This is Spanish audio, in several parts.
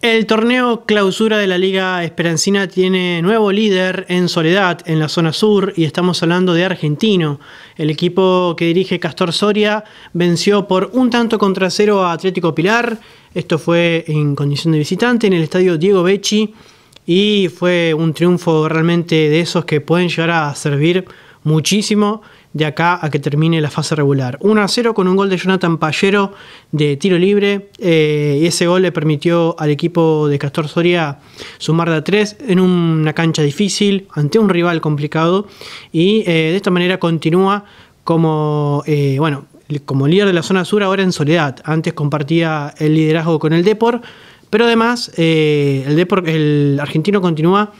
El torneo clausura de la Liga Esperancina tiene nuevo líder en Soledad, en la zona sur, y estamos hablando de Argentino. El equipo que dirige Castor Soria venció por un tanto contra cero a Atlético Pilar. Esto fue en condición de visitante en el estadio Diego Becci y fue un triunfo realmente de esos que pueden llegar a servir muchísimo de acá a que termine la fase regular. 1 a 0 con un gol de Jonathan Pallero de tiro libre. Eh, y ese gol le permitió al equipo de Castor Soria sumar de a 3 en una cancha difícil, ante un rival complicado. Y eh, de esta manera continúa como, eh, bueno, como líder de la zona sur ahora en soledad. Antes compartía el liderazgo con el Depor. Pero además, el, el argentino continúa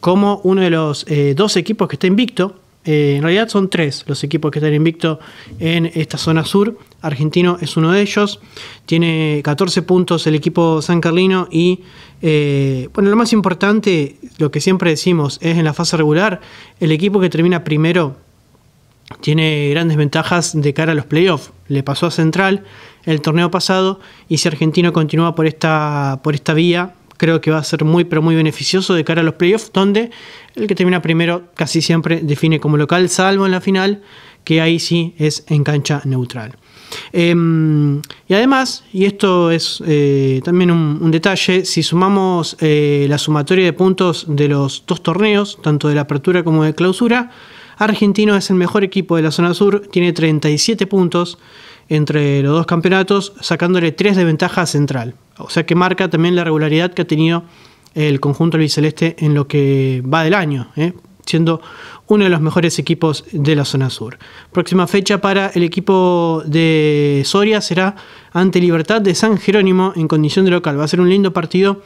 como uno de los dos equipos que está invicto eh, en realidad son tres los equipos que están invictos en esta zona sur. Argentino es uno de ellos. Tiene 14 puntos el equipo San Carlino y, eh, bueno, lo más importante, lo que siempre decimos, es en la fase regular, el equipo que termina primero tiene grandes ventajas de cara a los playoffs. Le pasó a Central el torneo pasado y si Argentino continúa por esta, por esta vía, creo que va a ser muy pero muy beneficioso de cara a los playoffs, donde el que termina primero casi siempre define como local, salvo en la final, que ahí sí es en cancha neutral. Em, y además, y esto es eh, también un, detalle, si sumamos eh, la sumatoria de puntos de los dos torneos, tanto de la apertura como de clausura, Argentino es el mejor equipo de la zona sur, tiene 37 puntos, entre los dos campeonatos, sacándole tres de ventaja a Central. O sea que marca también la regularidad que ha tenido el conjunto albiceleste en lo que va del año, ¿eh? siendo uno de los mejores equipos de la zona sur. Próxima fecha para el equipo de Soria será ante Libertad de San Jerónimo en condición de local. Va a ser un lindo partido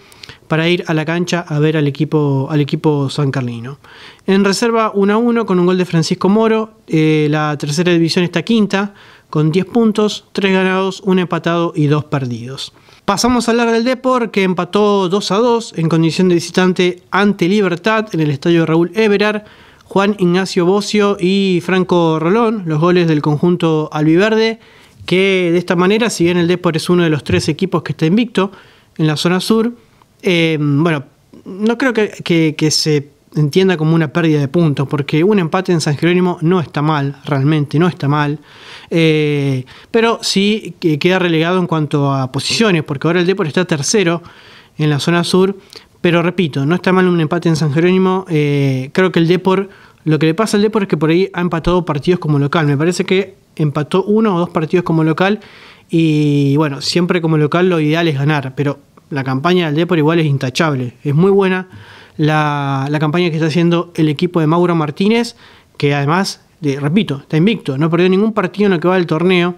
para ir a la cancha a ver al equipo, al equipo san Carlino. En reserva 1 a 1 con un gol de Francisco Moro. Eh, la tercera división está quinta con 10 puntos, 3 ganados, 1 empatado y 2 perdidos. Pasamos a hablar del Depor, que empató 2 a 2 en condición de visitante ante Libertad en el estadio Raúl Everard, Juan Ignacio Bocio y Franco Rolón, los goles del conjunto albiverde, que de esta manera, si bien el Depor es uno de los tres equipos que está invicto en la zona sur, eh, bueno, no creo que se entienda como una pérdida de puntos, porque un empate en San Jerónimo no está mal, realmente no está mal, eh, pero sí que queda relegado en cuanto a posiciones, porque ahora el Depor está tercero en la zona sur, pero repito, no está mal un empate en San Jerónimo, eh, creo que el Depor, lo que le pasa al Depor es que por ahí ha empatado partidos como local, me parece que empató uno o dos partidos como local y bueno, siempre como local lo ideal es ganar, pero la campaña del Depor igual es intachable, es muy buena la, campaña que está haciendo el equipo de Mauro Martínez, que además, de, repito, está invicto, no perdió ningún partido en lo que va del torneo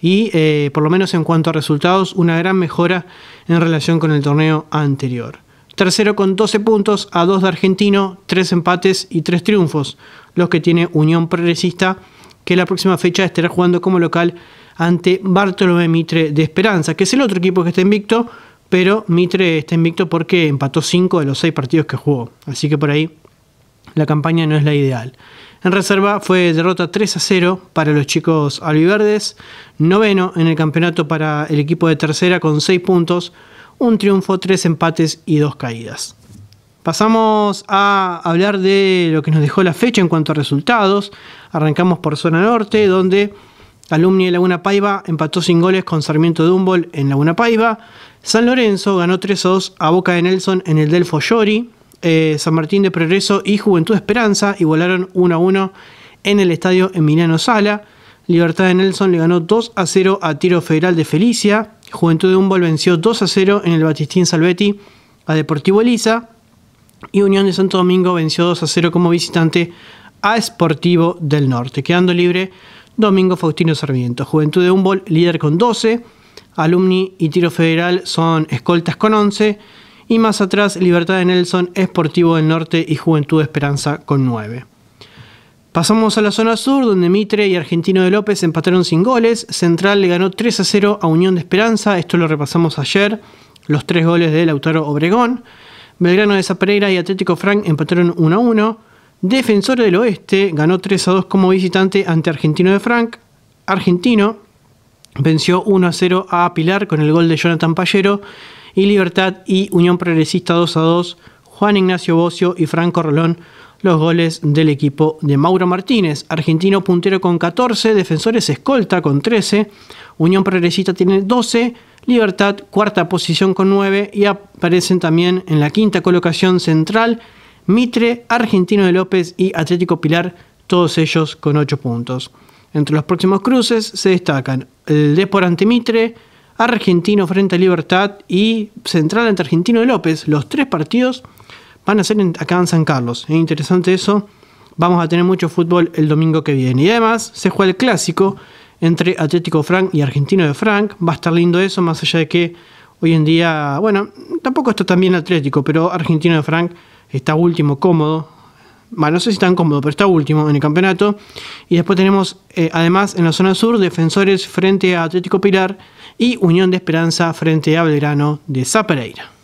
y eh, por lo menos en cuanto a resultados una gran mejora en relación con el torneo anterior. Tercero con 12 puntos a 2 de Argentino, 3 empates y 3 triunfos, los que tiene Unión Progresista, que la próxima fecha estará jugando como local ante Bartolomé Mitre de Esperanza, que es el otro equipo que está invicto, pero Mitre está invicto porque empató 5 de los 6 partidos que jugó, así que por ahí la campaña no es la ideal. En reserva fue derrota 3 a 0 para los chicos albiverdes, noveno en el campeonato para el equipo de tercera con 6 puntos, un triunfo, 3 empates y 2 caídas. Pasamos a hablar de lo que nos dejó la fecha en cuanto a resultados. Arrancamos por zona norte, donde Alumni de Laguna Paiva empató sin goles con Sarmiento de Humboldt en Laguna Paiva. San Lorenzo ganó 3 2 a Boca de Nelson en el Delfo Llori. Eh, San Martín de Progreso y Juventud Esperanza igualaron 1 a 1 en el estadio Emiliano Sala. Libertad de Nelson le ganó 2 0 a Tiro Federal de Felicia. Juventud de Humboldt venció 2 0 en el Batistín Salvetti a Deportivo Elisa. Y Unión de Santo Domingo venció 2 0 como visitante a Sportivo del Norte, quedando libre Domingo Faustino Sarmiento. Juventud de Humboldt, líder con 12. Alumni y Tiro Federal son escoltas con 11. Y más atrás, Libertad de Nelson, Esportivo del Norte y Juventud de Esperanza con 9. Pasamos a la zona sur, donde Mitre y Argentino de López empataron sin goles. Central le ganó 3 a 0 a Unión de Esperanza. Esto lo repasamos ayer. Los tres goles de Lautaro Obregón. Belgrano de Zapereira y Atlético Frank empataron 1 a 1. Defensor del Oeste ganó 3 a 2 como visitante ante Argentino de Frank. Argentino venció 1 a 0 a Pilar con el gol de Jonathan Pallero. Y Libertad y Unión Progresista 2 a 2, Juan Ignacio Bocio y Franco Rolón los goles del equipo de Mauro Martínez. Argentino puntero con 14, Defensores escolta con 13, Unión Progresista tiene 12, Libertad cuarta posición con 9 y aparecen también en la quinta colocación central Mitre, Argentino de López y Atlético Pilar, todos ellos con 8 puntos. Entre los próximos cruces se destacan el Depor Mitre, Argentino frente a Libertad y Central ante Argentino de López. Los tres partidos van a ser acá en San Carlos. Es interesante eso. Vamos a tener mucho fútbol el domingo que viene. Y además se juega el clásico entre Atlético Frank y Argentino de Frank. Va a estar lindo eso, más allá de que hoy en día, bueno, tampoco está tan bien Atlético, pero Argentino de Frank está último cómodo. no sé si tan cómodo, pero está último en el campeonato. Y después tenemos, eh, además, en la zona sur, Defensores frente a Atlético Pilar y Unión de Esperanza frente a Belgrano de Zapereira.